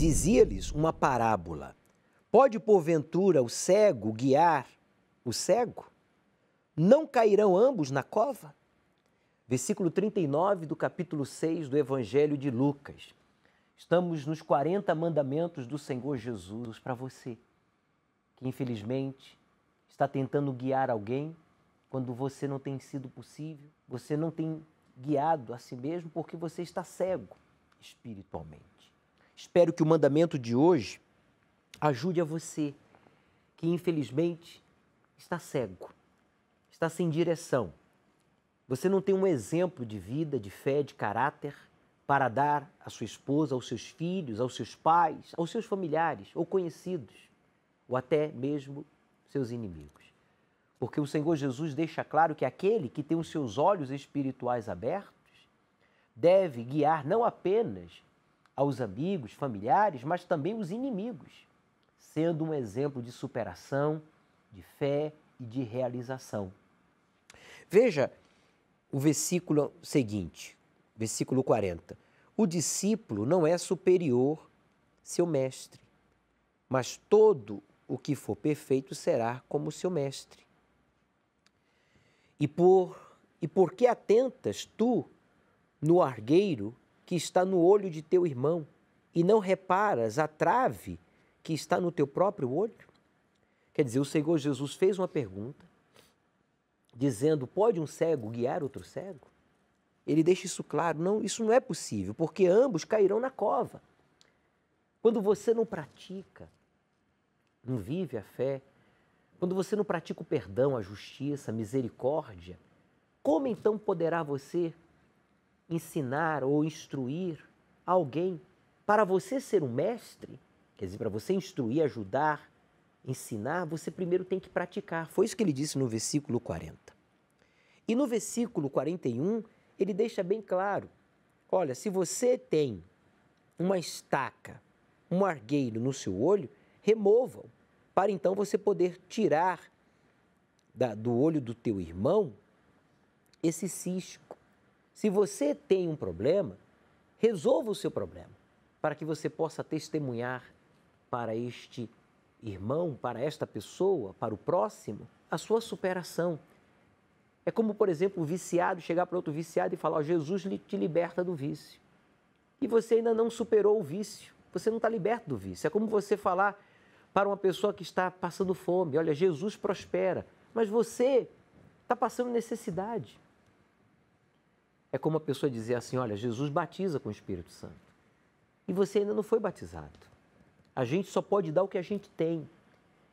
dizia-lhes uma parábola: Pode porventura o cego guiar o cego? Não cairão ambos na cova? Versículo 39 do capítulo 6 do Evangelho de Lucas. Estamos nos 40 mandamentos do Senhor Jesus para você, que infelizmente está tentando guiar alguém quando você não tem sido possível, você não tem guiado a si mesmo porque você está cego espiritualmente. Espero que o mandamento de hoje ajude a você que infelizmente está cego, está sem direção. Você não tem um exemplo de vida, de fé, de caráter para dar à sua esposa, aos seus filhos, aos seus pais, aos seus familiares ou conhecidos, ou até mesmo seus inimigos. Porque o Senhor Jesus deixa claro que aquele que tem os seus olhos espirituais abertos deve guiar não apenas aos amigos, familiares, mas também os inimigos, sendo um exemplo de superação, de fé e de realização. Veja o versículo seguinte, versículo 40. O discípulo não é superior seu mestre, mas todo o que for perfeito será como seu mestre. E por e por que atentas tu no argueiro que está no olho de teu irmão e não reparas a trave que está no teu próprio olho? Quer dizer, o Senhor Jesus fez uma pergunta dizendo: pode um cego guiar outro cego? Ele deixa isso claro: não, isso não é possível, porque ambos cairão na cova. Quando você não pratica, não vive a fé, quando você não pratica o perdão, a justiça, a misericórdia, como então poderá você ensinar ou instruir alguém. Para você ser um mestre, quer dizer, para você instruir, ajudar, ensinar, você primeiro tem que praticar. Foi isso que ele disse no versículo 40. E no versículo 41, ele deixa bem claro: olha, se você tem uma estaca, um argueiro no seu olho, remova-o, para então você poder tirar da, do olho do teu irmão esse cisco. Se você tem um problema, resolva o seu problema, para que você possa testemunhar para este irmão, para esta pessoa, para o próximo, a sua superação. É como, por exemplo, o viciado chegar para outro viciado e falar: oh, Jesus te liberta do vício. E você ainda não superou o vício, você não está liberto do vício. É como você falar para uma pessoa que está passando fome: Olha, Jesus prospera, mas você está passando necessidade. É como a pessoa dizer assim: olha, Jesus batiza com o Espírito Santo. E você ainda não foi batizado. A gente só pode dar o que a gente tem.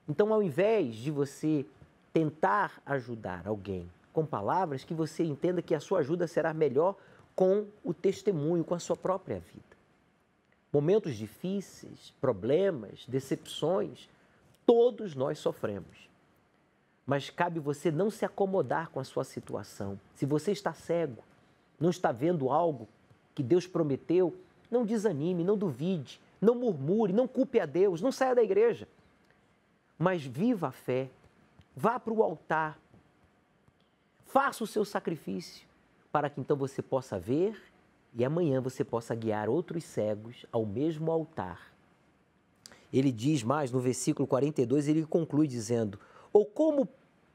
Então, ao invés de você tentar ajudar alguém com palavras, que você entenda que a sua ajuda será melhor com o testemunho, com a sua própria vida. Momentos difíceis, problemas, decepções, todos nós sofremos. Mas cabe você não se acomodar com a sua situação. Se você está cego, não está vendo algo que Deus prometeu, não desanime, não duvide, não murmure, não culpe a Deus, não saia da igreja. Mas viva a fé, vá para o altar, faça o seu sacrifício, para que então você possa ver e amanhã você possa guiar outros cegos ao mesmo altar. Ele diz mais no versículo 42, ele conclui dizendo: Ou como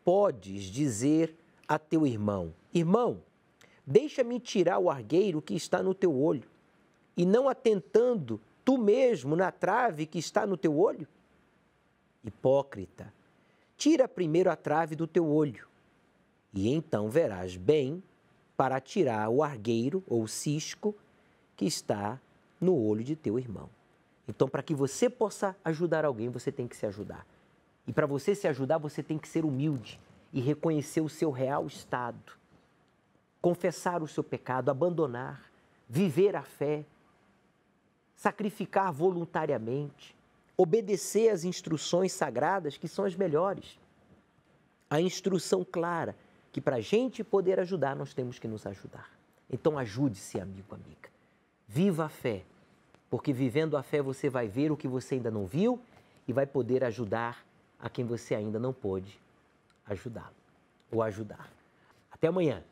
podes dizer a teu irmão: Irmão, Deixa-me tirar o argueiro que está no teu olho, e não atentando tu mesmo na trave que está no teu olho? Hipócrita, tira primeiro a trave do teu olho, e então verás bem para tirar o argueiro ou o cisco que está no olho de teu irmão. Então, para que você possa ajudar alguém, você tem que se ajudar. E para você se ajudar, você tem que ser humilde e reconhecer o seu real estado confessar o seu pecado, abandonar, viver a fé, sacrificar voluntariamente, obedecer às instruções sagradas que são as melhores. A instrução clara que para a gente poder ajudar, nós temos que nos ajudar. Então ajude-se, amigo, amiga. Viva a fé, porque vivendo a fé você vai ver o que você ainda não viu e vai poder ajudar a quem você ainda não pôde ajudá-lo ou ajudar. Até amanhã.